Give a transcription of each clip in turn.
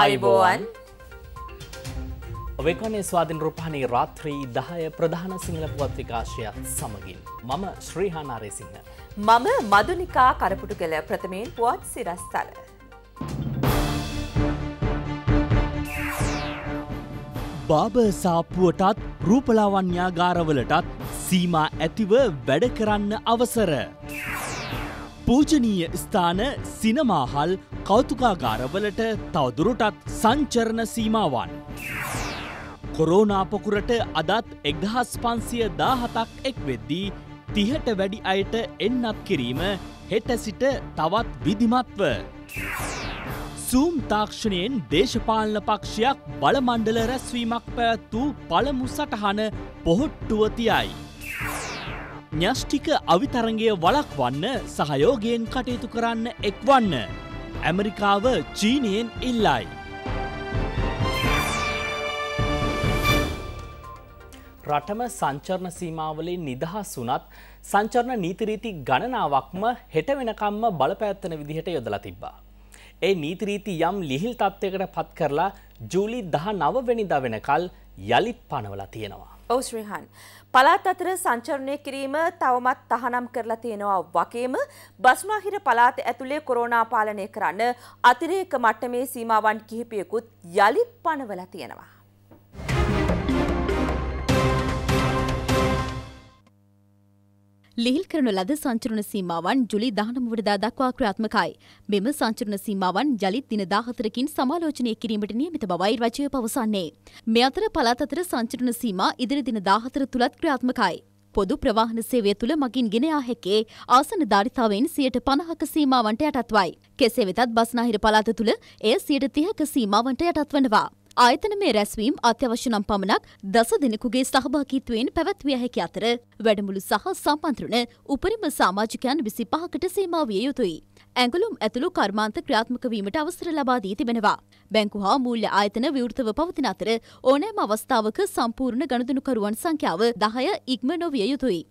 අයිබෝවන් ඔබෙකොනේ ස්වාධීන් රූපහණී රාත්‍රී දහය ප්‍රධාන සිංහල පුවත් විකාශයත් සමගින් මම ශ්‍රීහානාරේසිංහ. මම මදුනිකා කරපුටු කළ ප්‍රථමයෙන් පුවත් සිරස්තල. බාබ සාප්පුවටත් රූපලාවන්‍යාගාරවලටත් සීමා ඇතිව වැඩ කරන්න අවසර. පූජනීය ස්ථාන සිනමාහල් කෞතුකාගාරවලට තවදුරටත් සංචරණ සීමාවන්. කොරෝනාපොකුරට අදත් එක්දහස් පන්සිය දාහතක් එක් වෙද්දී තිහට වැඩි අයට එන්නත් කිරීම හෙට සිට තවත් විධිමත්ව. සූම් තාක්ෂණයෙන් දේශපාලන පක්ෂයක් බලමණ්ඩල රැස්වීමක් පැවැත්වූ පළමු සටහන පොහොට්ටුවතියයි. න්‍යෂ්ටික අවිතරගේ වලක්වන්න සහයෝගයෙන් කටයුතු කරන්න එක්වන්න. ඇමරිකාව චීනයෙන් ඉල්ලයි. රටම සංචරණ සීමාවලින් නිදහස් වනත් සංචරණ නීතිරීති ගණනාවක්ම හෙට වෙනකම්ම බලපැත්තන විදිහට යොදලා තිබ්බා. ඒ නීතිරීති යම් ලිහිල් තත්ත්වයකට පත් කරලා ජූලි දහ නවවෙනිද වෙනකල් යළිත් පනවලා තියෙනවා. ඔවස්්‍රහන් පළාත් අතර සංචරණය කිරීම තවමත් තහනම් කරලා තියෙනවා වගේම බස්නාහිර පළාත ඇතුලේ කොරෝනා පාලනය කරන්න අතිරේක මට්ටමේ සීමාවන් කිහිපයකුත් යලිත් පනවලා තියෙනවා. ලිහිල් කරන ලද සංචරණ සීමාවන් ජුලි දහනම වරදා දක්වා ක්‍රියාත්මකයි. මෙම සංචරණ සීමාවන් ජලිත් දින 14කින් සමාලෝචනය කිරීමට නියමිත බවයි රජය පවසන්නේ. මේ අතර පළාත් අතර සංචරණ සීමා ඉදිරි දින 14 තුලත් ක්‍රියාත්මකයි. පොදු ප්‍රවාහන සේවය තුළ මගින් ගෙන යා හැකේ ආසන ධාරිතාවෙන් සියයට පණහක සීමාවන්ට යටත්වයි. කෙසේ වෙතත් බස්නාහිර පළාත තුළ එය සියයට තිහක සීමාවන්ට යටත්වනවා. ආයතනමය රැස්වීම් අත්‍යවශ්‍ය නම් පමණක් දස දෙනෙකුගේ සහභාගීත්වයෙන් පැවැත්විය හැකි අතර වැඩමුළු සහ සම්පන්ත්‍රණ උපරිම සමාජිකයන් විසි පහකට සේමා විය යුතුයි. ඇඟලුම් ඇතුළු කර්මාන්ත ක්‍රියාත්මක වීමට අවසර ලබා දී තිබෙනවා. බැංකු හා මූල්‍ය ආයතන විවෘතව පවතින අතර ඕනෑම අවස්ථාවක සම්පූර්ණ ගණදුනුකරුවන් සංඛ්‍යාව දහය ඉක්ම නොවිය යුතුයි.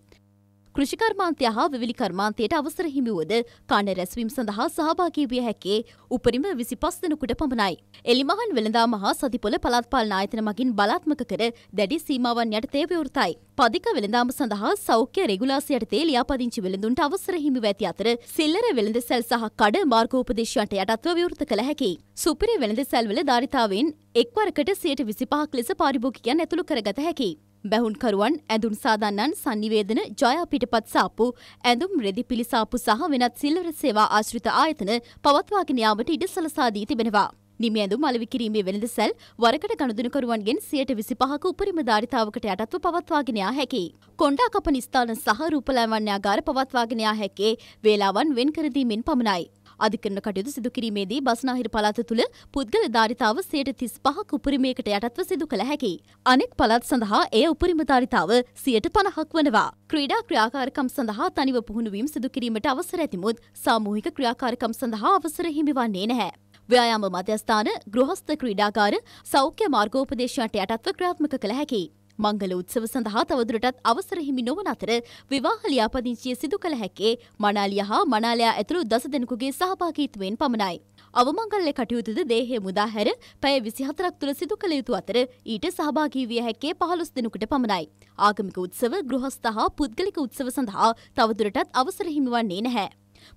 කෘෂිකර්මාන්තය හා විවිලි කර්මාන්තයට අවසර හිමිවුවද කාණ රැස්වීම සඳහා සහභාගී විය හැකේ උපරිම විසි පස් දෙනකුට පමණයි. එලිමහන් වෙළඳාම හා සතිපොල පළත්පාලන ආයතන මගින් බලාත්මක කර දැඩි සීමාවන් යටතේ විවෘතයි. පදික වෙළඳාම සඳහා සෞඛ්‍ය රෙගුලාසි යටතේ ලියාපදිංචි වෙළඳුන්ට අවසර හිමිව ඇති අතර සිල්ලර වෙළඳසැල් සහ කඩ මාර්ගෝපදේශයන්ට යටත්ව විවෘත කළ හැකි. සුපිරි වෙළඳසැල්වල ධාරිතාවෙන් එක්වරකට සියයට විසිපහක් ලෙස පාරිභෝගිකයන් ඇතුළු කරගත හැකි. බැහුන්කරුවන් ඇඳුම් සාදන්නන් සංනිවේදන ජය පිටපත් සාප්පු ඇඳුම් රෙදි පිළිසාපු සහ වෙනත් සිල්වර සේවා ආශ්‍රිත ආයතන පවත්වාගෙන යාමට ඉඩ සලසා දී තිබෙනවා. නිමි ඇඳුම් අලෙවි කිරීමේ වෙළඳ සැල් වරකට ගනුදෙනුකරුවන්ගෙන් 125ක උපරිම ධාරිතාවකට යටත්ව පවත්වාගෙන යා හැකියි. කොණ්ඩා කපන ස්ථාන සහ රූපලෑවන්‍යාගාර පවත්වාගෙන යා හැකේ වේලාවන් වෙන් කර දීමෙන් පමණයි. අධිකරණ කටයුතු සිදු කිරීමේදී බස්නාහිර පළාත තුළ පුද්ගල ධාරිතාව සයට තිස් පහක් උපරිමයකට යටත්ව සිදු කළ හැකි. අනෙක් පළත් සඳහා එය උපරිම ධාරිතාව සියට පණහක් වනවා. ක්‍රීඩා ක්‍රියාකාරකම් සඳහා තනිව පුහුණුවීම් සිදු කිරීමට අවසර ඇතිමුත් සාමූහික ක්‍රියාකාරකම් සඳහා අවසර හිමිවන්නේ නැහැ. ව්‍යයාම මධ්‍යස්ථාන ගෘහස්ථ ක්‍රීඩාකාර සෞඛ්‍ය මාර්ගෝපදේශයන්ට යටත්ව ක්‍රියාත්මක කළ හැකි. මංගල උත්සව සඳහා තවදුරටත් අවසර හිමි නොවන අතර විවාහ ලියාපදිංචිය සිදු කළ හැකේ මනාලිය හා මනාලයා ඇතුළු දස දෙනෙකුගේ සහභාගීත්වයෙන් පමණයි. අවමංගල්‍ය කටයුතුද දේහය මුදා හැර පැය විසිහතරක් තුළ සිදු කළ යුතු අතර ඊට සහභාගී විය හැක්කේ පහළොස් දෙනෙකුට පමණයි. ආගමික උත්සව ගෘහස්ථ හා පුද්ගලික උත්සව සඳහා තවදුරටත් අවසර හිමිවන්නේ නැහැ.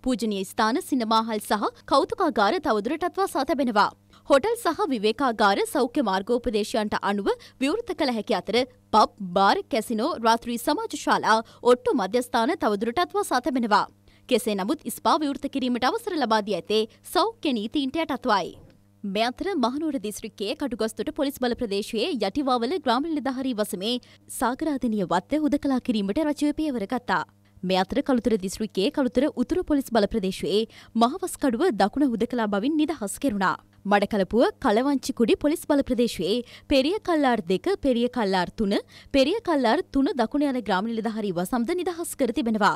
පූජනීය ස්ථාන සිනමාහල් සහ කෞතුකාගාර තවදුරටත් වසා තැබෙනවා. හොටල් සහ විවේකාගාර සෞඛ්‍ය මාර්ගෝපදේශයන්ට අනුව විවෘත කළ හැකි අතර පබ් බාර් කැසිනෝ රාත්‍රී සමාජ ශාලා ඔට්ටු මධ්‍යස්ථාන තවදුරටත් වසා තැබෙනවා. කෙසේ නමුත් ස්පා විවෘත කිරීමට අවසර ලබා දී ඇතේ සෞඛ්‍ය නීතීන්ට යටත්වයි. මෙතර මහනුවර දිස්ත්‍රික්කයේ කටුගස්තුට පොලිස් බල ප්‍රදේශයේ යටිවාවල ග්‍රාමීණ නිලධාරී වසමේ සාගරාධනීය වත්ත හුදකලා කිරීමට රජය පියවර ගත්තා. මේ අතර කළුතර දිස්ත්‍රික්කයේ කළුතර උතුරු පොලිස් බල ප්‍රදේශයේ මහවස්කඩුව දකුණ හුදකලා බවින් නිදහස් කෙරුණා. மடக்கலப்புவ கலவாஞ்சிக்குடி පොලිස් බල ප්‍රදේශයේ පෙරිය කල්ලාර් දෙක පෙරිය කල්ලාර් තුන පෙරිය කල්ලාර් තුන දකුණ යන ග්‍රාම නිලධාරීව සමද නිදහස් කර තිබෙනවා.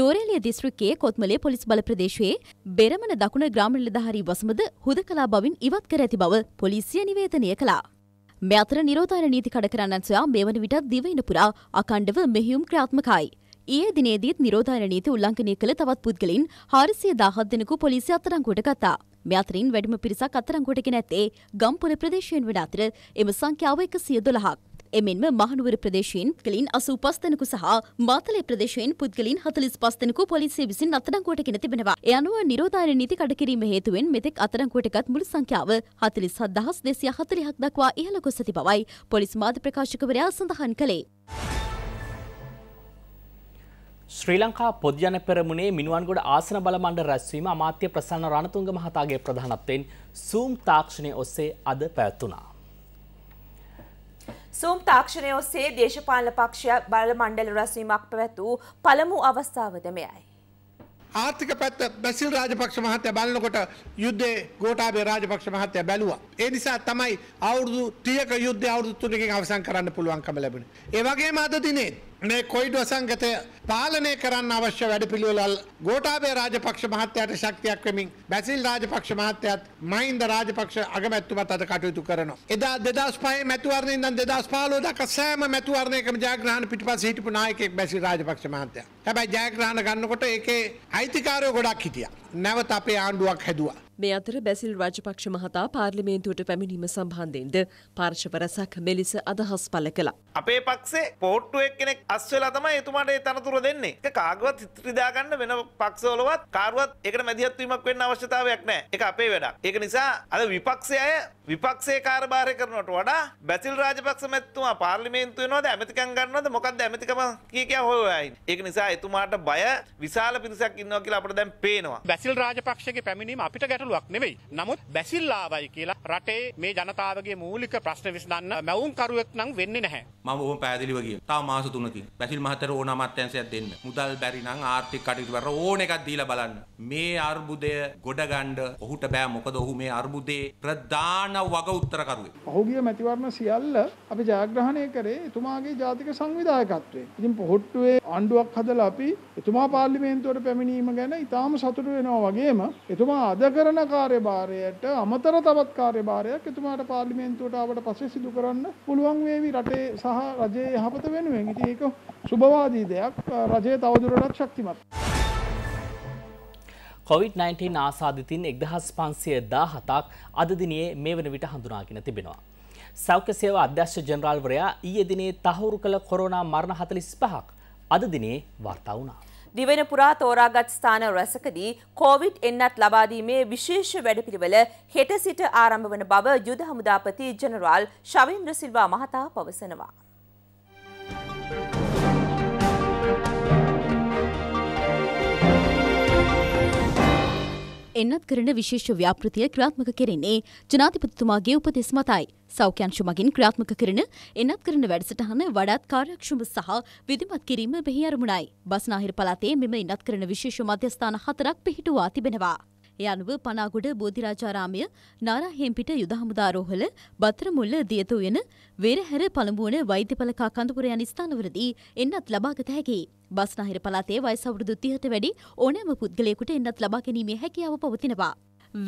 නෝරේලිය දිස්ත්‍රික්කයේ කොත්මලේ පොලිස් බල ප්‍රදේශයේ බෙරමන දකුණ ග්‍රාම නිලධාරී වසමද හුදකලා බවින් ඉවත් කර ඇති බව පොලිසිය නිවේදනය කළා. මේ අතර නිරෝධායන නීති කඩකරන්නන් සොයා මේ වන විටත් දිවයින පුරා අකණ්ඩව මෙහෙයුම් ක්‍රියාත්මකයි. ඒ දිනේදීත් නිරෝධායන නීති උල්ලංඝනය කළ තවත් පුද්ගලින් හාරසිය දාහත් දෙනෙකු පොලිසිය අත්අඩංගුවට ගත්තා. මේ අතරින් වැඩිම පිරිසක් අත්අඩංගුවටගෙන ඇත්තේ ගම්පොළ ප්‍රදේශයෙන් වන අතර එම සංඛ්‍යාව එකසිය දොළහක්. එමෙන්ම මහනුවර ප්‍රදේශයෙන් කලින් අසූ පස්තනකු සහ මාතලේ ප්‍රදේශයෙන් පුද්ගලින් හතලිස් පස්තනකු පොලිසිය විසින් අත්අඩංගුවටගෙන තිබෙනවා. ඒ අනුව නිරෝධායන නීති කඩකිරීම හේතුවෙන් මෙතෙක් අත්අඩංගුවටගත් මුළු සංඛ්‍යාව හතලිස් හත් දහස් දෙසිය හතලිහක් දක්වා ඉහළ ගොස් ඇති බවයි පොලිස් මාධ්‍ය ප්‍රකාශකවරයා සඳහන් කළේ. ශ්‍රී ලංකා පොදජන පෙරමුණේ මිනුවන්ගොඩ ආසන බලමණ්ඩ රැස්වීම අමාත්‍ය ප්‍රසන්න රණතුංග මහතාගේ ප්‍රධානත්වයෙන් සූම් තාක්ෂණය ඔස්සේ අද පැවැත්වුණා. සූම් තාක්ෂණය ඔස්සේ දේශපාලන පක්ෂය බලමණ්ඩල රැස්වීමක් පැවැත්වූ පළමු අවස්ථාවද මෙයයි. ආර්ථික පැත්ත බැසිල් රාජපක්ෂ මහත්තය බලනකොට යුද්ධේ ගෝටාබේ රාජපක්ෂ මහත්තය බැලුවා. ඒ නිසා තමයි අවුරුදු ටියක යුද්ධ අවුරුදු තුනකින් අවසන් කරන්න පුළුවන්කම ලැබෙන. ඒ වගේම අද දිනේ මේ කොයිඩ සංගතය පාලනය කරන්න අවශ්‍ය වැඩපිළිවෙලල් ගෝඨාභය රාජපක්ෂ මහත්තයාට ශක්තියක් වෙමින් බැසිල් රාජපක්ෂ මහත්තයාත් මහින්ද රාජපක්ෂ අගමැතිතුමත් අද කටයුතු කරනවා. එදා 2005 මැතිවරණය ඉඳන් 2015 දක්වා සෑම මැතිවරණයකම ජයග්‍රහණ පිටපස්ස හිටපු නායකයෙක් බැසිල් රාජපක්ෂ මහත්තයා. හැබැයි ජයග්‍රහණ ගන්නකොට ඒකේ අයිතිකාරයෝ ගොඩක් හිටියා. නැවත අපේ ආණ්ඩුවක් හැදුවා. මේ අතර බැසිල් රාජපක්ෂ මහතා පාර්ලිමේන්තුවට පැමිණීම සම්බන්ධයෙන්ද පාර්ශව රැසක් මෙලෙස අදහස් පළ කළා. අපේ පක්ෂේ පෝට්ටු එක්කෙනෙක් අස් වෙලා තමයි එතුමාට ඒ තනතුර දෙන්නේ. ඒක කාගවත් හිතරිදා ගන්න වෙන පක්ෂවලවත් කාර්වත් ඒකට මැදිහත් වීමක් වෙන්න අවශ්‍යතාවයක් නැහැ. ඒක අපේ වැඩක්. ඒක නිසා අද විපක්ෂය අය විපක්ෂයේ කාර්යභාරය කරනවට වඩා බැසිල් රාජපක්ෂ මැතිතුමා පාර්ලිමේන්තුව වෙනවද ඇමතිකම් ගන්නවද මොකක්ද ඇමතිකම කිය කියා හොයලා ඉන්නේ. ඒක නිසා එතුමාට බය විශාල පිරිසක් ඉන්නවා කියලා අපිට දැන් පේනවා. බැසිල් රාජපක්ෂගේ පැමිණීම අපිට ගැටලු අඩුපාඩුවක් නෙවෙයි. නමුත් බැසිල්ලාවයි කියලා රටේ මේ ජනතාවගේ මූලික ප්‍රශ්න විසඳන්න මැවුම් කරුවෙක් නම් වෙන්නේ නැහැ. මම ඔබ පෑදිලිව කියන. තව මාස 3කින් බැසිල් මහත්තයා ඕන අමාත්‍යාංශයක් දෙන්න. මුදල් බැරි නම් ආර්ථික කටයුතු වල ඕන එකක් දීලා බලන්න. මේ අර්බුදය ගොඩගන්න ඔහුට බෑ මොකද ඔහු මේ අර්බුදේ ප්‍රධාන වග උත්තරකරුවෙක්. ඔහුගේ මැතිවරණ සියල්ල අපි ජයග්‍රහණය කරේ එතුමාගේ ජාතික සංවිධායකත්වයෙන්. ඉතින් පොහොට්ටුවේ ආණ්ඩුවක් හදලා අපි එතුමා පාර්ලිමේන්තුවට පැමිණීම ගැන ඉතාම සතුටු වෙනවා වගේම එතුමා අද කරන ඉස්සෙල්ලා කාර්යභාරයට අමතර තවත් කාර්යභාරයක් එතුමාට පාර්ලිමේන්තුවට ආවට පස්සේ සිදු කරන්න පුළුවන් වේවි රටේ සහ රජයේ යහපත වෙනුවෙන්. ඉතින් ඒක සුබවාදී දෙයක්. රජය තවදුරටත් ශක්තිමත්. COVID-19 ආසාදිතින් 1517ක් අද දිනේ මේ වන විට හඳුනාගෙන තිබෙනවා. සෞඛ්‍ය සේවා අධ්‍යක්ෂ ජෙනරාල්වරයා ඊයේ දිනේ තහවුරු කළ කොරෝනා මරණ 45ක් අද දිනේ වාර්තා වුණා. දිවෙන පුරා තෝරාගත් ස්ථාන රැසකදී කෝවිඩ් එන්නත් ලබාදීමේ විශේෂ වැඩපිළිවෙල හෙට සිට ආරම්භ වන බව යුද හමුදාපති ජනරාල් ශවින්ද්‍ර සිල්වා මහතා පවසනවා. එන්නත් කරන විශේෂ ව්‍යාපෘතිය ක්‍රාත්මක කෙරෙන්නේ ජනාධිපතිතුමාගේ උපදෙස් මතයි. සෞඛ්‍යංශ මගින් ක්‍රාත්මක කරන එන්නත් කරන වැඩසටහන වඩාත් කාර්යක්ෂම සහ විධිමත් කිරීම බෙහි අරමුණයි. බස්නාහිර පළාතේ මෙම එන්නත් කරන විශේෂ මධ්‍යස්ථාන හතරක් පිහිටුවා තිබෙනවා. ඒ අනුව පනාගොඩ බෝධිරාජාරාමය නාරාහෙම්පිට යුද හමුදාරෝහල බතරමුල්ල දියතු වෙන වෙරහැර පළඹුවන වෛද්‍යපලකා කඳපුර යන ස්ථානවලදී එන්නත් ලබාගත හැකි. බස්නාහිර පළාතේ වයස අවුරුදු 30ට වැඩි ඕනෑම පුද්ගලයෙකුට එන්නත් ලබා ගැනීමේ හැකියාව පවතිනවා.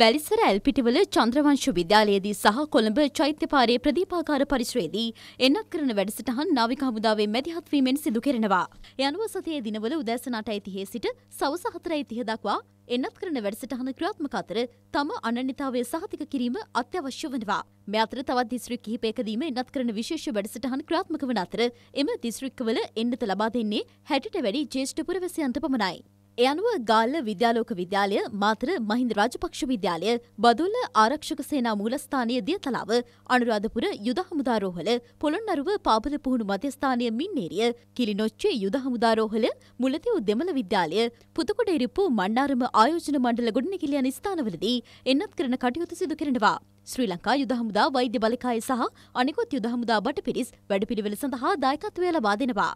වැලිසර ඇල්පිටිවල චන්ද්‍රවංශ විද්‍යාලයේදී සහ කොළඹ චෛත්‍යපාරේ ප්‍රදීපාකාර පරිශ්‍රයේදී එන්නක් කරන වැඩසටහන් නාවික හමුදාවේ මැදිහත්වීමෙන් සිදු කරනවා. යනුව සතියේ දිනවල උදෑසන 8:30 සිට සවස 4:30 දක්වා එන්නත් කරන වැඩසටහන ක්‍රියාත්මක අතර තම අනන්‍යතාවය සහතික කිරීම අත්‍යවශ්‍ය වනවා. මේ අතර තවත් දිස්ත්‍රික් කිහිපයකදීම එන්නත් කරන විශේෂ වැඩසටහන් ක්‍රියාත්මක වන අතර එම දිස්ත්‍රික්කවල එන්නත ලබා දෙන්නේ 60ට වැඩි ජ්‍යෙෂ්ඨ පුරවැසියන්ට පමණයි. ඒ අනුව ගාල්ල විද්‍යාලෝක විද්‍යාලය මාතර මහින්ද රාජපක්ෂ විද්‍යාලය බදුල්ල ආරක්ෂක සේනා මූලස්ථානය දියතලාව අනුරාධපුර යුද හමුදාරෝහල පොළොන්නරුව පාපල පුහුණු මධ්‍යස්ථානය මින්නේරිය කිලිනොච්චේ යුද හමුදාරෝහල මුලතිව් දෙමළ විද්‍යාලය පුතකොට එරිප්පු මණ්ඩාරම ආයෝජන මණ්ඩල ගොඩනැගිලියන ස්ථානවලදී එන්නත් කරන කටයුතු සිදු කරනවා. ශ්‍රී ලංකා යුද හමුදා වෛද්‍ය බලකාය සහ අනිකුත් යුද හමුදා බටපිරිස් වැඩපිළිවෙල සඳහා දායකත්වය ලබා දෙනවා.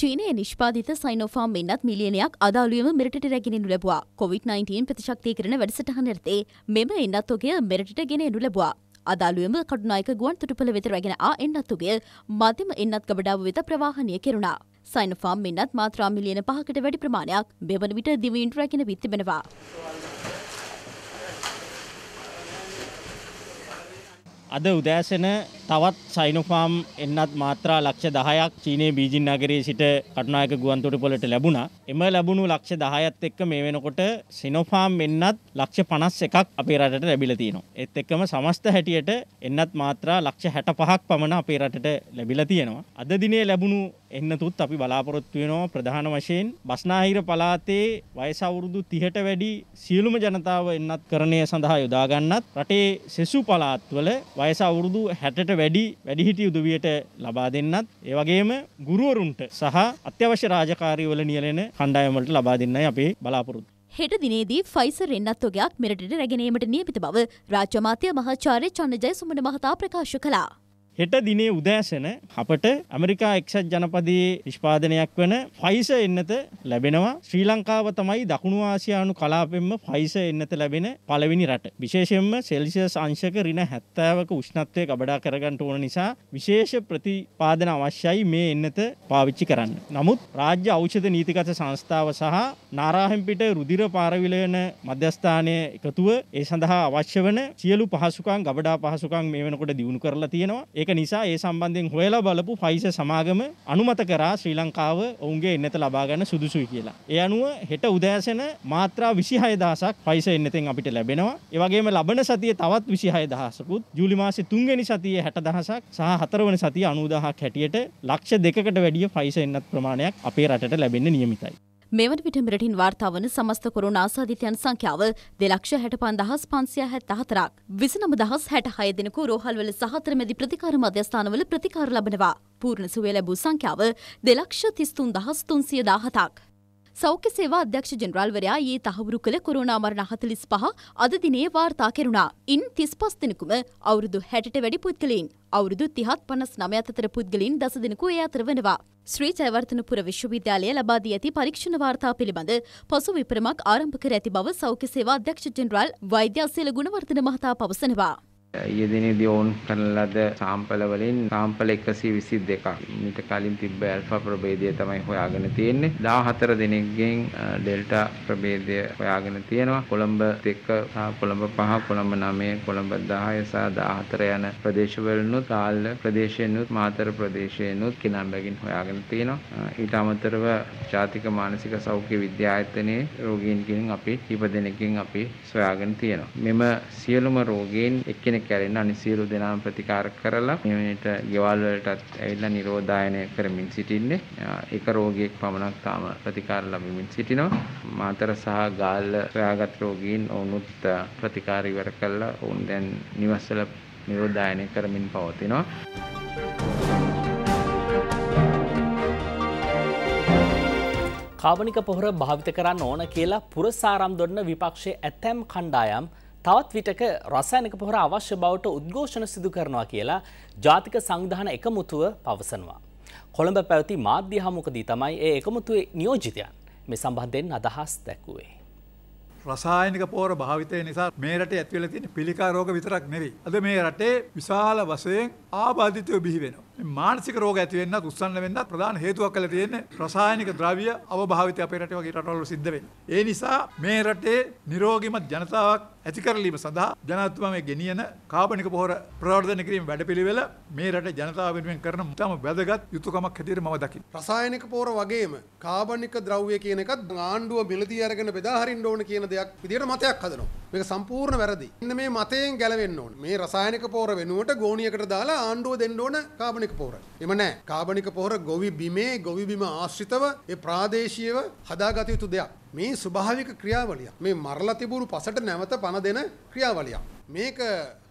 චීනයේ නිෂ්පාධිත සයිනෝෆාම් මෙන්නත් මිලියනයක් අදාළුවම මෙරටට රැගෙනනු ලැබවා කොවිD-19 ප්‍රතිශක්තිය කරන වැඩසටහන නිරතේ මෙම එන්නත්තුගේ මෙරටට ගෙනෙනු ලැබවා. අදාළුවම කඩුනායක ගුවන් තුටුපළ වෙත රැගෙන ආ එන්නත්තුගේ මධ්‍යම එන්නත් ගබඩාව වෙත ප්‍රවාහනය කෙරුණා. සයිනෆාම් මෙන්නත් මාත්‍රා මිලියන පහකට වැඩි ප්‍රමාණයක් මෙවන විට දිවයින්ට රැගෙන විත් තිබෙනවා. අද උදෑසන තවත් සයිනොෆාම් එන්නත් මාත්‍රා ලක්ෂ දහයක් චීනයේ බීජින් නගරයේ සිට කටුනායක ගුවන්තොටුපොලට ලැබුණා. එම ලැබුණු ලක්ෂ දහයත් එක්ක මේ වෙනකොට සිනොෆාම් එන්නත් ලක්ෂ 51ක් අපේ රටට ලැබිලා තියෙනවා. ඒත් එක්කම සමස්ත හැටියට එන්නත් මාත්‍රා ලක්ෂ 65ක් පමණ අපේ රටට ලැබිලා තියෙනවා. අද දිනේ ලැබුණු එන්නතුත් අපි බලාපොරොත්තු වෙනවා ප්‍රධාන වශයෙන් බස්නාහිර පළාතේ වයස අවුරුදු 30ට වැඩි සියලුම ජනතාව එන්නත් කරණය සඳහා යොදා ගන්නත් රටේ සෙසු පළාත්වල වයස අවුරුදු 60ට වැඩි වැඩිහිටි උදවියට ලබා දෙන්නත් ඒ වගේම ගුරුවරුන්ට සහ අත්‍යවශ්‍ය රාජකාරිවල නියැලෙන කණ්ඩායම් වලට ලබා දෙන්නයි අපේ බලාපොරොත්තුව. හෙට දිනේදී ෆයිසර් එන්නත්වගයක් මෙරටට රැගෙනීමට නියමිත බව රාජ්‍ය අමාත්‍ය මහාචාර්ය චන්නජය සුමන මහතා ප්‍රකාශ කළා. හෙට දිනේ උදෑසන අපට ඇමරිකා එක්ෂත් ජනපදයේ නිෂ්පාදනයක් වන ෆයිස එන්නත ලැබෙනවා ශ්‍රී ලංකාව තමයි දකුණු ආසියානු කලාපෙන්ම ෆයිස එන්නත ලැබෙන පළවෙනි රට විශේෂයෙන්ම සෙල්සියස් අංශක රින හැත්තෑවක උෂ්ණත්වය ගබඩා කරගන්නට ඕන නිසා විශේෂ ප්‍රතිපාදන අවශ්‍යයි මේ එන්නත පාවිච්චි කරන්න. නමුත් රාජ්‍ය ඖෂධ නීතිගත සංස්ථාව සහ නාරාහෙම්පිට රුධිර පාරවිලයන මධ්‍යස්ථානය එකතුව ඒ සඳහා අවශ්‍ය වන සියලු පහසුකම් ගබඩා පහසුකම් මේ වෙනකොට දියුණු කරලා තියෙනවා. ඒක ඒක නිසා ඒ සම්බන්ධයෙන් හොයලා බලපු ෆයිස සමාගම අනුමත කරා ශ්‍රී ලංකාව ඔවුන්ගේ එන්නත ලබා ගන්න සුදුසුයි කියලා. ඒ අනුව හෙට උදෑසන මාත්‍රා 26000ක් ෆයිස එන්නතෙන් අපිට ලැබෙනවා. ඒ වගේම ලබන සතියේ තවත් 26000කුත් ජූලි මාසේ 3 වෙනි සතියේ 60000ක් සහ 4 වෙනි සතියේ 90000ක් හැටියට ලක්ෂ දෙකකට වැඩිය ෆයිස එන්නත් ප්‍රමාණයක් අපේ රටට ලැබෙන්න නියමිතයි. මෙවන විට මෙරටින් වාර්තාාවන සමස්ත කොරුණ ආසාධිතයන් සංඛ්‍යාව දෙලක්ෂ හැට පන්දහස් පන්සිය හැත්ත හතරක්. විසනම දහස් හැට හය දෙනකු රෝහල්වල සහතරමැදි ප්‍රතිකාර මධ්‍යස්ථානවල ප්‍රතිකාර ලබනවා. පූර්ණ සුවය ලැබූ සංඛ්‍යාව දෙලක්ෂ තිස්තුන් දහස් තුන්සිය දාහතක්. සෞඛ්‍ය සේවා අධ්‍යක්ෂ ජනරාල්වරයා ඒ තහවුරු කළ කොරෝනා මරණ 45 අද දිනේ වාර්තා කෙරුණා. ඉන් 35 දිනකුම අවුරුදු 60ට වැඩි පුද්ගලයින් අවුරුදු 30 59 අතර පුද්ගලයින් දස දිනකු ඒ අතර වෙනවා. ශ්‍රී ජයවර්තනපුර විශ්වවිද්‍යාලය ලබා දී ඇති පරීක්ෂණ වාර්තා පිළිබඳ පසු විපරමක් ආරම්භ කර ඇති බව සෞඛ්‍ය සේවා අධ්‍යක්ෂ ජෙනරාල් වෛද්‍ය අසීල ගුණවර්ධන මහතා පවසනවා. ඊයේ දිනේදී ඕන් කරන ලද සාම්පල වලින් සාම්පල 122ක් මීට කලින් තිබ්බ ඇල්ෆා ප්‍රභේදය තමයි හොයාගෙන තියෙන්නේ 14 දිනෙකින් ඩෙල්ටා ප්‍රභේදය හොයාගෙන තියෙනවා කොළඹ 1 සහ කොළඹ 5 කොළඹ 9 කොළඹ 10 සහ 14 යන ප්‍රදේශවලුත් කාල්ල ප්‍රදේශයෙන්නුත් මාතර ප්‍රදේශයෙන්නුත් කිනම්බකින් හොයාගෙන තියෙනවා ඊට අමතරව ජාතික මානසික සෞඛ්‍ය විද්‍යායතනයේ රෝගීන් කින් අපි 20 දෙනෙකින් අපි සොයාගෙන තියෙනවා මෙම සියලුම රෝගීන් එක්කෙනෙක් දෙනෙක් ඇරෙන්න අනිත් සියලු දෙනාම ප්‍රතිකාර කරලා මේට ගෙවල් වලටත් ඇවිල්ලා නිරෝධායනය කරමින් සිටින්නේ එක රෝගියෙක් පමණක් තාම ප්‍රතිකාර ලැබෙමින් සිටිනවා මාතර සහ ගාල්ල සොයාගත් රෝගීන් ඔවුනුත් ප්‍රතිකාර ඉවර කළා ඔවුන් දැන් නිවස්වල නිරෝධායනය කරමින් පවතිනවා කාවනික පොහොර භාවිත කරන්න ඕන කියලා පුරසාරම් දොන්න විපක්ෂයේ ඇතැම් කණ්ඩායම් තවත් විටක රසායනික පොහොර අවශ්‍ය බවට උද්ඝෝෂණ සිදු කරනවා කියලා ජාතික සංවිධාන එකමුතුව පවසනවා. කොළඹ පැවති මාධ්‍ය හමුකදී තමයි ඒ එකමුතුවේ නියෝජිතයන් මේ සම්බන්ධයෙන් අදහස් දැක්වුවේ. රසායනික පෝර භාවිතය නිසා මේ රටේ ඇතිවෙලා තියෙන පිළිකා රෝග විතරක් නෙවෙයි. අද මේ රටේ විශාල වශයෙන් ආබාධිතයෝ බිහි වෙනවා. මානසික රෝග ඇති වෙන්නත් උස්සන්න වෙන්නත් ප්‍රධාන හේතුවක් කියලා තියෙන්නේ රසායනික ද්‍රව්‍ය අවභාවිතය අපේ රටේ වගේ රටවල සිද්ධ වෙන්නේ. ඒ නිසා මේ රටේ නිරෝගීමත් ජනතාවක් ඇති කරලීම සඳහා ජනාධිපතිතුමා ගෙනියන කාබනික පොහොර ප්‍රවර්ධනය කිරීම වැඩපිළිවෙල මේ රටේ ජනතාව වෙනුවෙන් කරන තම වැදගත් යුතුයකමක් හැටියට මම දකිනවා. රසායනික පොහොර වගේම කාබනික ද්‍රව්‍ය කියන එකත් ආණ්ඩුව මිලදී අරගෙන බෙදා හරින්න ඕන කියන දෙයක් විදියට මතයක් හදනවා. මේක සම්පූර්ණ වැරදි. ඉන්න මේ මතයෙන් ගැලවෙන්න ඕන. මේ රසායනික පොහොර වෙනුවට ගෝණියකට දාලා ආණ්ඩුව දෙන්න ඕන කාබනික කාබනික පොහොර. එම නෑ. කාබනික පොහොර ගොවි බිමේ ගොවි බිම ආශ්‍රිතව ඒ ප්‍රාදේශීයව හදාගත යුතු දෙයක්. මේ ස්වභාවික ක්‍රියාවලිය. මේ මරලා තිබුණු පසට නැවත පණ දෙන ක්‍රියාවලියක්. මේක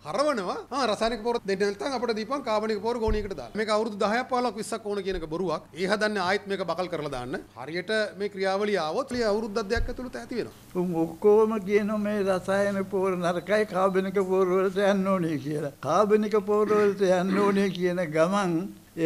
හරවනවා රසායනික පොර දෙන්න නැත්නම් අපිට දීපන් කාබනික පොර ගෝණියකට දාන්න. මේක අවුරුදු 10ක් 15ක් 20ක් ඕන කියනක බොරුවක්. ඒ හදන්නේ ආයෙත් මේක බකල් කරලා දාන්න. හරියට මේ ක්‍රියාවලිය ආවොත් ලිය අවුරුද්දක් දෙකක් ඇතුළත ඇති වෙනවා. උන් ඔක්කොම කියනවා මේ රසායන පොර නරකයි කාබනික පොර වලට යන්න ඕනේ කියලා. කාබනික පොර වලට යන්න ඕනේ කියන ගමන්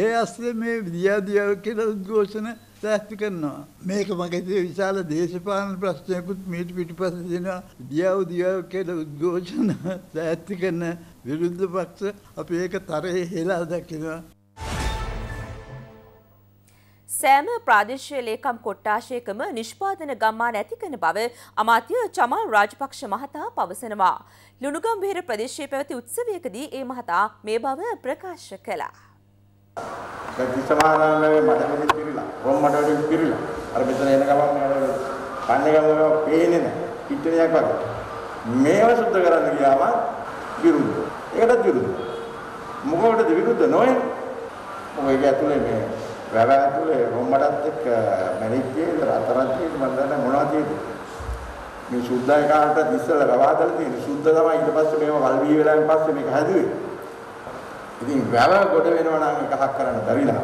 ඒ අස්සේ මේ දියා දියා කියලා උද්ඝෝෂණ සත්‍යස්ති කරනවා. මේක මගේ විශාල දේශපාලන ප්‍රශ්නයකුත් මීට පිටිපස්ස දෙනවා. දියව දියව කියලා උද්ඝෝෂණ සත්‍යස්ති කරන විරුද්ධ පක්ෂ අපි ඒක තරහේ හෙලා දකිනවා. සෑම ප්‍රාදේශීය ලේකම් කොට්ටාශයකම නිෂ්පාදන ගම්මාන ඇති කරන බව අමාත්‍ය චමල් රාජපක්ෂ මහතා පවසනවා. ලුණුගම්වෙහෙර ප්‍රදේශයේ පැවති උත්සවයකදී ඒ මහතා මේ බව ප්‍රකාශ කළා. දැන් තිස්සමාරාලේ මඩවලින් පිරිලා, රොම්මඩ වලින් පිරිලා. අර මෙතන එන ගමන් මේවට කන්නේ ගමන් පේන්නේ නැහැ. පිටිනියක් වගේ. මේව සුද්ධ කරන්න ගියාම විරුද්ධ. ඒකටත් විරුද්ධ. මොකකටද විරුද්ධ නොවේ? ඔයගේ ඇතුලේ මේ වැව ඇතුලේ රොම්මඩත් එක්ක මැරිච්චේ රතරච්චේ මම දන්නේ මොනවද කියන්නේ. මේ සුද්ධය කාටත් ඉස්සලා ගවාදලා තියෙන සුද්ධ තමයි ඊට පස්සේ මේව වල් වී වෙලාවෙන් පස්සේ මේක හැදුවේ. ඉතින් වැව ගොඩ වෙනවා නම් එකක් කරන්න බැරිලා.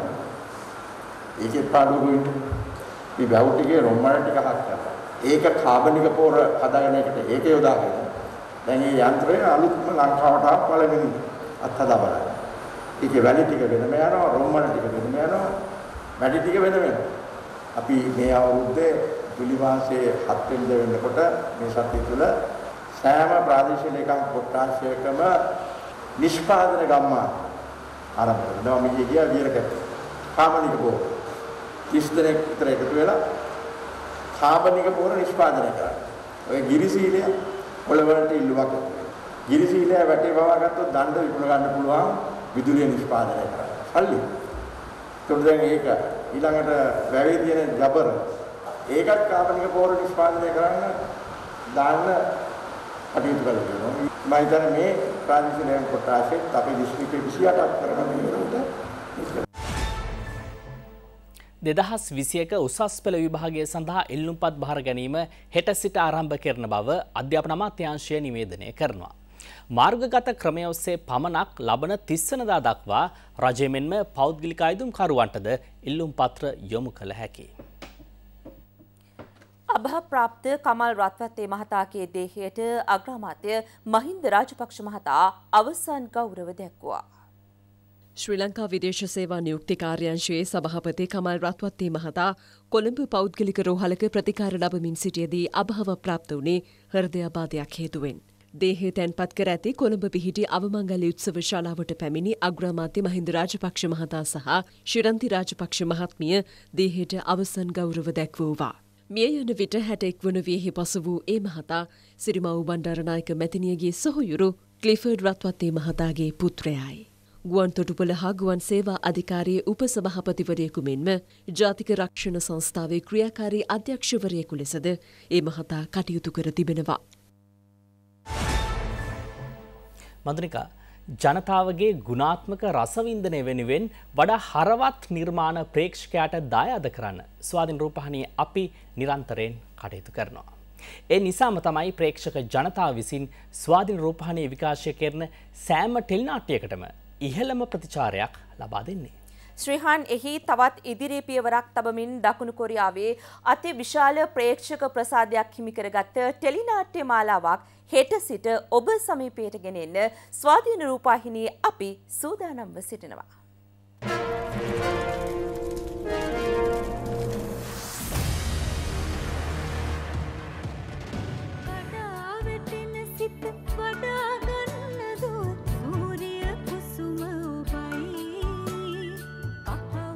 ඒකේ පාඩුවෙන්න. මේ වැව් ටිකේ රොම්මල ටිකක් කරලා. ඒක කාබනික පොර හදාගෙන එකට ඒක යොදාගෙන. දැන් මේ යන්ත්‍රය අලුත්ම ලංකාවට ආව පළවෙනි අත්හදා බලන්න. ඒකේ වැලි ටික වෙනම යනවා, රොම්මල ටික වෙනම යනවා, වැඩි ටික වෙනම යනවා. අපි මේ අවුරුද්දේ පිළිවාසයේ හත් වෙනිද වෙනකොට මේ සතිය තුළ සෑම ප්‍රාදේශීය ලේකම් කොට්ටාශයකම නිෂ්පාදන ගම්මාන ආරම්භ කරනවා. මීයේ ගියා විහෙරකට. කාමනික පොර. 30 දිනක් විතර එකතු වෙලා කාමනික පොර නිෂ්පාදනය කරා. ඔය ගිරි සීලය ඔලවලට ඉල්ලුවක්. ගිරි සීලය වැටේ පවා ගත්තොත් දණ්ඩ විකුණ ගන්න පුළුවන් විදුලිය නිෂ්පාදනය කරා. හරි. ඒකට දැන් ඒක ඊළඟට වැවේ තියෙන ජබර ඒකත් කාමනික පොර නිෂ්පාදනය කරන්න දාන්න කටයුතු කරලා තියෙනවා. මම හිතන්නේ මේ ප්‍රාදේශීය කොටසෙත් අපේ දිස්ත්‍රික්කයේ 28ක් කරන දිනවලට දෙදහස් විසියක උසස් පෙළ විභාගය සඳහා එල්ලුම්පත් භාර ගැනීම හෙට සිට ආරම්භ කරන බව අධ්‍යාපන අමාත්‍යාංශය නිවේදනය කරනවා. මාර්ගගත ක්‍රමය ඔස්සේ පමණක් ලබන තිස්සනදා දක්වා රජය මෙන්ම පෞද්ගලික අයදුම්කරුවන්ටද ඉල්ලුම් පත්‍ර යොමු කළ හැකි. අභාප්‍රාප්ත කමල් රත්වත්තේ මහතාගේ දේහයට අග්‍රාමාත්‍ය මහින්ද රාජපක්ෂ මහතා අවසන් ගෞරව දැක්වුවා. ශ්‍රී ලංකා විදේශ සේවා නියුක්ති කාර්යංශයේ සභාපති කමල් රත්වත්තේ මහතා කොළඹ පෞද්ගලික රෝහලක ප්‍රතිකාර ලබමින් සිටියදී අභාව ප්‍රාප්ත වුණේ හෘදයාබාධයක් හේතුවෙන්. දේහය තැන්පත් කර ඇති කොළඹ පිහිටි අවමංගල උත්සව ශාලාවට පැමිණි අග්‍රාමාත්‍ය මහින්ද රාජපක්ෂ මහතා සහ ශිරන්ති රාජපක්ෂ මහත්මිය දේහයට අවසන් ගෞරව දැක්වූවා. මිය යන විට හැටෙක් වන වියහි පස වූ ඒ මහතා සිරිමව් බණ්ඩාරනායක මැතිනියගේ සොහොයුරු ක්ලිෆර්ඩ් රත්වත්තේ මහතාගේ පුත්‍රයායි. ගුවන් තොටුපළ හා ගුවන් සේවා අධිකාරයේ උපසභහපතිවරයෙකු මෙන්ම ජාතික රක්ෂණ සංස්ථාවේ ක්‍රියාකාරී අධ්‍යක්ෂවරයෙකු ලෙසද ඒ මහතා කටයුතු කර තිබෙනවා. මදනිකා ජනතාවගේ ගුණාත්මක රසවින්දනය වෙනුවෙන් වඩා හරවත් නිර්මාණ ප්‍රේක්ෂකයාට දායාද කරන්න ස්වාධින් රූපහණී අපි නිරන්තරයෙන් කටයුතු කරනවා. ඒ නිසාම තමයි ප්‍රේක්ෂක ජනතාව විසින් ස්වාධින් රූපහණී විකාශය කරන සෑම ටෙල්නාට්‍යයකටම ඉහළම ප්‍රතිචාරයක් ලබා දෙන්නේ. ශ්‍රීහන් එහි තවත් ඉදිරි පියවරක් තබමින් දකුණු කොරියාවේ අති විශාල ප්‍රේක්ෂක ප්‍රසාදයක් හිමි කරගත් ටෙලිනාට්‍ය මාලාවක් හෙට සිට ඔබ සමීපයට ගෙන එන්න ස්වාධීන රූපාහිනී අපි සූදානම්ව සිටිනවා. Thank you.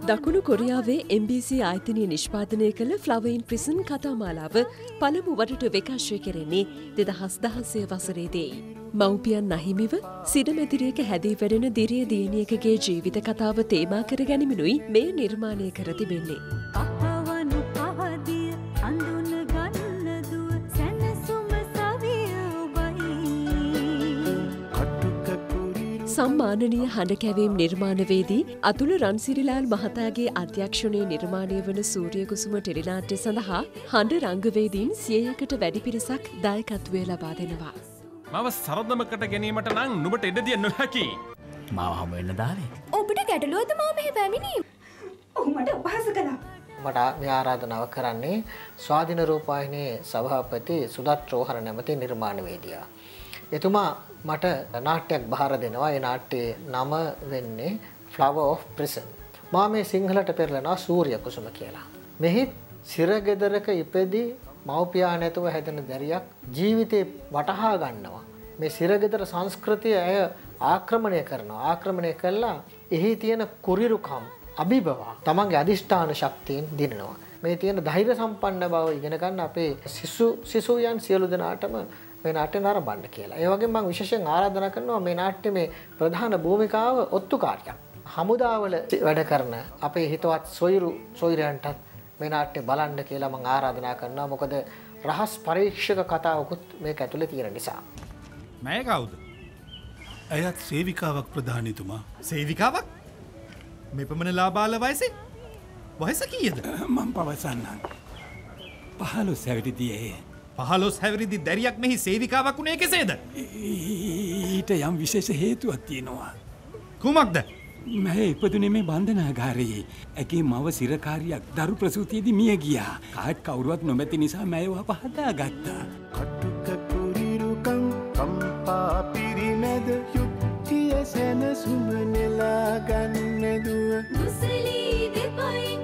දකුණු කොරියාවේ MBC ආයතනය නිෂ්පාදනය කළ ෆ්ලවයින් ප්‍රිසන් කතාමාලාව පළමු වටට විකාශය කෙරෙන්නේ දෙදහස් දහසය වසරේදෙයි. මව්පියන් අහිමිව සිඩමැතිරියක හැදී වැඩෙන දිරිය දියණියකගේ ජීවිත කතාව තේමා කර ගැනීමනුයි මේ නිර්මාණය කර තිබෙන්නේ. සම්මානනීය හඬ කැවීම් නිර්මාණවේදී අතුල රන්සිරිලාල් මහතාගේ අධ්‍යක්ෂණයේ නිර්මාණය වන සූරියකුසුම ටෙලිනාට්‍ය සඳහා හඬ රංගවේදීන් සියයකට වැඩි පිරිසක් දායකත්වය ලබා දෙනවා. මව සරදමකට ගැනීමට නම් නුබට එඩදිය නොහැකි. මාව හම වෙන්න දාවේ. ඔබට ගැටලුවද මා මෙහි පැමිණීම. ඔහුමට අපහස කළා. මට මේ ආරාධනාව කරන්නේ ස්වාධින රූපාහිනයේ සභාපති සුදත් රෝහණ නැමති නිර්මාණවේදියා. එතුමා මට නාට්‍යයක් භාර දෙනවා ඒ නාට්‍යයේ නම වෙන්නේ ෆ්ලව of ප්‍රසන් මා මේ සිංහලට පෙරලෙනවා සූරිය කුසුම කියලා. මෙහිත් සිරගෙදරක ඉපෙදී මව්පියා නැතුව හැදෙන දැරියක් ජීවිතේ වටහා ගන්නවා. මේ සිරගෙදර සංස්කෘතිය ඇය ආක්‍රමණය කරනවා ආක්‍රමණය කළා එහි තියෙන කුරිරුකම් අභිබවා තමන්ගේ අධිෂ්ඨාන ශක්තියෙන් දිනනවා. මේ තියෙන ධෛර්ය සම්පන්න බව ඉගෙන ගන්න අපේ සිසු සිසුයන් සියලු දෙනාටම මේ නාට්‍ය නරඹන්න කියලා. ඒ වගේම මම විශේෂයෙන් ආරාධනා කරනවා මේ නාට්‍යයේ ප්‍රධාන භූමිකාව ඔත්තුකාරයන්. හමුදාවල වැඩ කරන අපේ හිතවත් සොයුරු සොයුරයන්ටත් මේ නාට්‍ය බලන්න කියලා මම ආරාධනා කරනවා. මොකද රහස් පරීක්ෂක කතාවකුත් මේක ඇතුලේ තියෙන නිසා. මම කවුද? ඇයත් සේවිකාවක් ප්‍රධානතුමා සේවිකාවක් මෙපමණ ලාබාල වයසෙන් වයස කියද මං පවසන්නන් පහළු සැවිටිදියේ පහලොස් හැවිරිදි දැරියක් මෙහි සේවිකාවක් වුණේ කෙසේද. ඊට යම් විශේෂ හේතුවක් තියෙනවා. කුමක්ද. මැහැ ඉපදුනේ මේ බන්ධනාගාරයේ. ඇගේ මව සිරකාරියක් දරු ප්‍රසූතියේදී මිය ගියා. කාට් කවුරුවත් නොමැති නිසා මැයව පහදාගත්තා. කටුක කුරිරුකම් කම්පා පිරිමැද යුක්තිය සැනසුම නෙලා ගන්නදුව. මුසලී දෙපයින්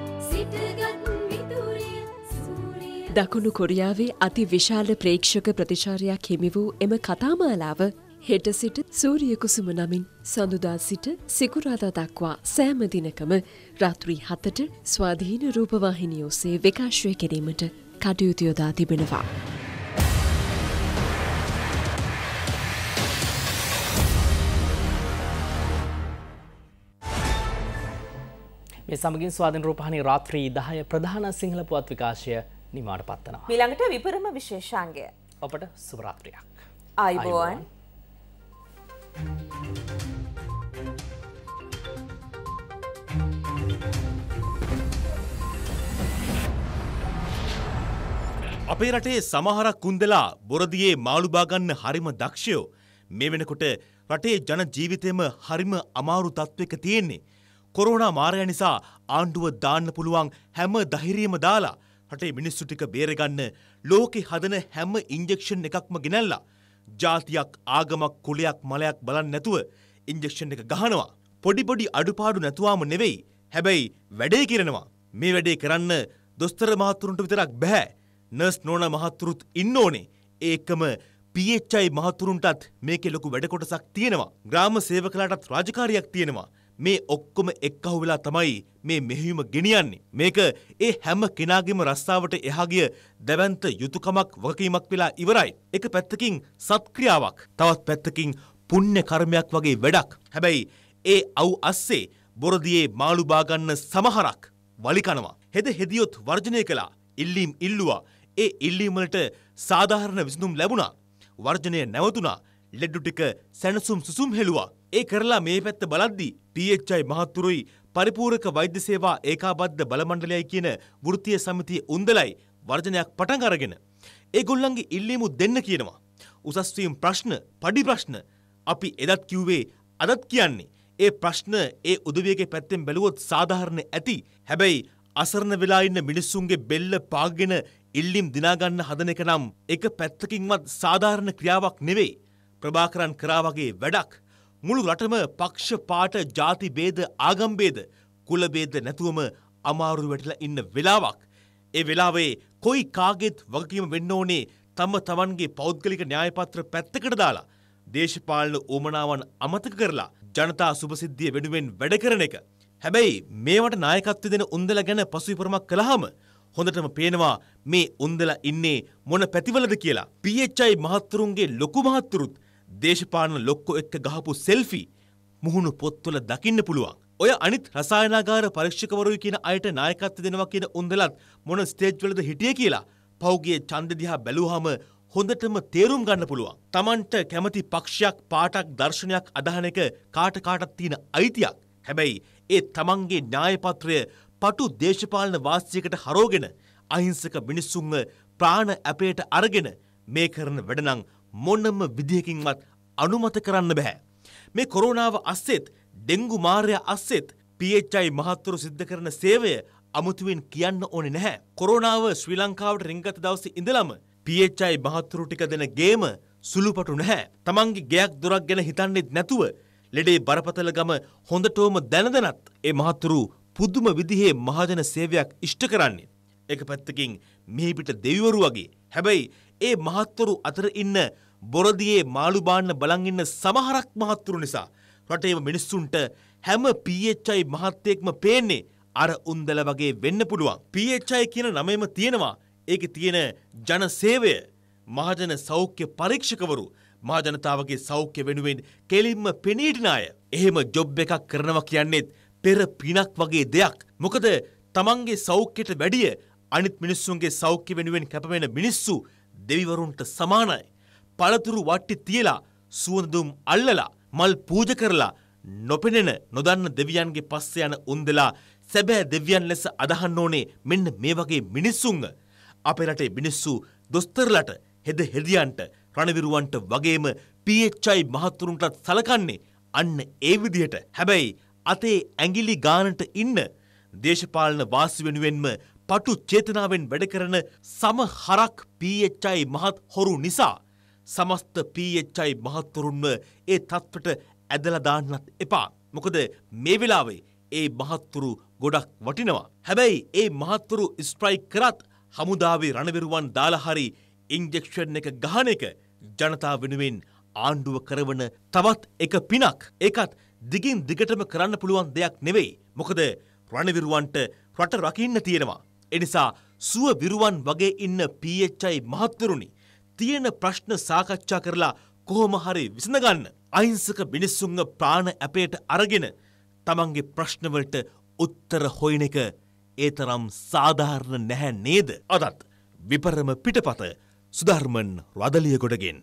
දකුණු කොරියාවේ අති විශාල ප්‍රේක්ෂක ප්‍රතිචාරයක් හිමි වූ එම කතාමාලාව හෙට සිට සූරියකුසුම නමින් සඳුදා සිට සිකුරාදා දක්වා සෑම දිනකම රාත්‍රී හතට ස්වාධීන රූපවාහිනිය ඔස්සේ විකාශය කිරීමට කටයුතු යොදා තිබෙනවා. මේ සමගින් ස්වාධීන රූපවාහිනී රාත්‍රී 10 ප්‍රධාන සිංහල පුවත් විකාශය නිමාට පත්වනවා. මිළඟට විපරම විශේෂාන්ගේ. ඔපට සුභරාත්‍රයක්. අයිබෝන්. අපේ රටේ සමහරක් කුන්දලා බොරදියේ මාළුබාගන්න හරිම දක්ෂයෝ මේ වෙනකොට රටේ ජන ජීවිතයම හරිම අමාරු තත්ත්වක තියෙන්නේ. කොරෝනා මාරය නිසා ආණ්ඩුව දාන්න පුළුවන් හැම දහිරියම දාලා රටේ මිනිස්සු ටික බේරගන්න ලෝකෙ හදන හැම ඉන්ජෙක්ෂන් එකක්ම ගෙනල්ලා ජාතියක් ආගමක් කුලයක් මලයක් බලන්න නැතුව ඉන්ජෙක්ෂන් එක ගහනවා. පොඩි පොඩි අඩුපාඩු නැතුවම නෙවෙයි. හැබැයි වැඩේ කරනවා. මේ වැඩේ කරන්න දොස්තර මහතුරුන්ට විතරක් බෑ. නර්ස් නෝනා මහතුරුත් ඉන්න ඕනේ. ඒකම PHI මහතුරුන්ටත් මේකේ ලොකු වැඩ කොටසක් තියෙනවා. ග්‍රාම සේවකලාටත් රාජකාරියක් තියෙනවා. මේ ඔක්කොම එක්කහු වෙලා තමයි මේ මෙහෙයුම ගෙනියන්නේ. මේක ඒ හැම කෙනාගේම රස්සාවට එහා ගිය දැවැන්ත යුතුයකමක් වගකීමක් වෙලා ඉවරයි. එක පැත්තකින් සත්ක්‍රියාවක්, තවත් පැත්තකින් පුණ්‍ය කර්මයක් වගේ වැඩක්. හැබැයි ඒ අව් අස්සේ බොරදියේ මාළු බාගන්න සමහරක් වලි කනවා. හෙද හෙදියොත් වර්ජනය කළා. ඉල්ලීම් ඉල්ලුවා. ඒ ඉල්ලීම් වලට සාධාරණ විසඳුම් ලැබුණා. වර්ජනය නැවතුණා. ලෙඩ්ඩු ටික සැනසුම් සුසුම් හෙළුවා. ඒ කරලා මේ පැත්ත බලද්දී THI මහත්තුරුයි පරිපූරක වෛද්‍ය සේවා ඒකාබද්ධ බලමණ්ඩලයයි කියන වෘත්තීය සමිතිය උන්දලයි වර්ජනයක් පටන් අරගෙන ඒගොල්ලන්ගේ ඉල්ලීමු දෙන්න කියනවා. උසස් ප්‍රශ්න, පඩි ප්‍රශ්න අපි එදත් කිව්වේ අදත් කියන්නේ. ඒ ප්‍රශ්න ඒ උදවියගේ පැත්තෙන් බැලුවොත් සාධාරණ ඇති. හැබැයි අසරණ වෙලා ඉන්න මිනිස්සුන්ගේ බෙල්ල පාගෙන ඉල්ලීම් දිනාගන්න හදන එක නම් එක පැත්තකින්වත් සාධාරණ ක්‍රියාවක් නෙවෙයි. ප්‍රභාකරන් කරා වගේ වැඩක්. මුළු රටම පක්ෂපාට ජාතිබේද ආගම්බේද කුලබේද නැතුවම අමාරු වැටලා ඉන්න වෙලාවක්. ඒ වෙලාවේ කොයි කාගෙත් වගකීම වෙන්න ඕනේ තම තමන්ගේ පෞද්ගලික න්‍යායපත්‍ර පැත්තකට දාලා දේශපාලන ඕමනාවන් අමතක කරලා ජනතා සුභසිද්ධිය වෙනුවෙන් වැඩ කරන එක. හැබැයි මේවට නායකත්ව දෙන උන්දල ගැන පසුවිපරමක් කළහම හොඳටම පේනවා මේ උන්දලා ඉන්නේ මොන පැතිවලද කියලා. PHI මහත්තුරුන්ගේ ලොකු මහත්තුරුත් දේශපාලන ලොක්කො එක්ක ගහපු සෙල්ෆි මුහුණු පොත්වල දකින්න පුළුවන්. ඔය අනිත් රසායනාගාර පරීක්ෂකවරුයි කියන අයට නායකත්ව දෙනවා කියන උන්දලත් මොන ස්ටේජ්වලද හිටිය කියලා පෞගේ චන්ද දිහා බැලුවහම හොඳටම තේරුම් ගන්න පුළුවන්. Tamanට කැමති පක්ෂයක් පාටක් දර්ශනයක් අදහන එක කාට කාටත් තියෙන අයිතියක්. හැබැයි ඒ Tamanගේ න්‍යායපත්‍රය පටු දේශපාලන වාසියකට හරෝගෙන අහිංසක මිනිස්සුන්ව ප්‍රාණ ඇපයට අරගෙන මේ කරන වැඩනම් මොනම විදිහකින්වත් අනුමත කරන්න බැහැ. මේ කොරෝනාව අස්සෙත් ඩෙංගු මාර්ය අස්සෙත් PHI මහත්තුරු සිද්ධ කරන සේවය අමුතුවෙන් කියන්න ඕනේ නැහැ. කොරෝනාව ශ්‍රී ලංකාවට රිංගත දවසේ ඉඳලම PHI මහත්තුරු ටික දෙන ගේම සුළුපටු නැහැ. Tamange ගයක් දොරක් ගැන හිතන්නේත් නැතුව ලෙඩේ බරපතල ගම හොඳටම දැනදනත් ඒ මහත්තුරු පුදුම විදිහේ මහජන සේවයක් ඉෂ්ට කරන්නේ. එක පැත්තකින් මෙහි පිට දෙවිවරු වගේ. හැබැයි ඒ මහත්වරු අතර ඉන්න බොරදියේ මාළු බාන්න බලන් ඉන්න සමහරක් මහත්තුරු නිසා රටේම මිනිස්සුන්ට හැම PHI මහත්තයෙක්ම පේන්නේ අර උන්දල වගේ වෙන්න පුළුවන්. PHI කියන නමේම තියෙනවා. ඒකේ තියෙන ජනසේවය මහජන සෞඛ්‍ය පරීක්ෂකවරු මහජනතාවගේ සෞඛ්‍ය වෙනුවෙන් කෙලින්ම පෙනීටින අය. එහෙම ජොබ් එකක් කරනවා කියන්නේත් පෙර පිනක් වගේ දෙයක්. මොකද තමන්ගේ සෞඛ්‍යයට වැඩිය අනිත් මිනිස්සුන්ගේ සෞඛ්‍ය වෙනුවෙන් කැපවෙන මිනිස්සු දෙවිවරුන්ට සමානයි. පළතුරු වට්ටි තියලා සුවඳදුම් අල්ලලා මල් පූජ කරලා නොපෙනෙන නොදන්න දෙවියන්ගේ පස්ස යන උන්දලා සැබෑ දෙවියන් ලෙස අදහන්න ඕනේ මෙන්න මේ වගේ මිනිස්සුන්ග. අපේ රටේ මිනිස්සු දොස්තරලට හෙද හෙදියන්ට රණවිරුවන්ට වගේම පීච්චයි මහත්තුරුන්ටත් සලකන්නේ අන්න ඒ විදිහට හැබැයි අතේ ඇඟිලි ගානට ඉන්න දේශපාලන වාසි වෙනුවෙන්ම පටු චේතනාවෙන් වැඩ කරන සමහරක් පීච්චයි මහත් හොරු නිසා සමස්ත පීච්චයි මහත්තුරුන්ව ඒ තත්වට ඇදලදාන්නත් එපා. මොකද මේ වෙලාවේ ඒ මහත්තුරු ගොඩක් වටිනවා. හැබැයි ඒ මහත්තුරු ස්ට්‍රයික් කරත් හමුදාවේ රණවිරුවන් දාලහරි ඉංජෙක්ෂන් එක ගහන එක ජනතා වෙනුවෙන් ආණ්ඩුව කරවන තවත් එක පිනක් ඒකත් දිගින් දිගටම කරන්න පුළුවන් දෙයක් නෙවෙයි මොකද රණවිරුවන්ට රට රකින්න තියෙනවා එනිසා සුව විරුවන් වගේ ඉන්න පීච්චයි මහත්තුරුණි තියෙන ප්‍රශ්න සාකච්ඡා කරලා කොහොම හරි විසඳගන්න. අහිංසක මිනිස්සුන්ව ප්‍රාණ ඇපයට අරගෙන තමන්ගේ ප්‍රශ්නවලට උත්තර හොයන එක ඒ තරම් සාධාරණ නැහැ නේද? අදත් විපරම පිටපත සුධර්මන් රදලියකොටගෙන්.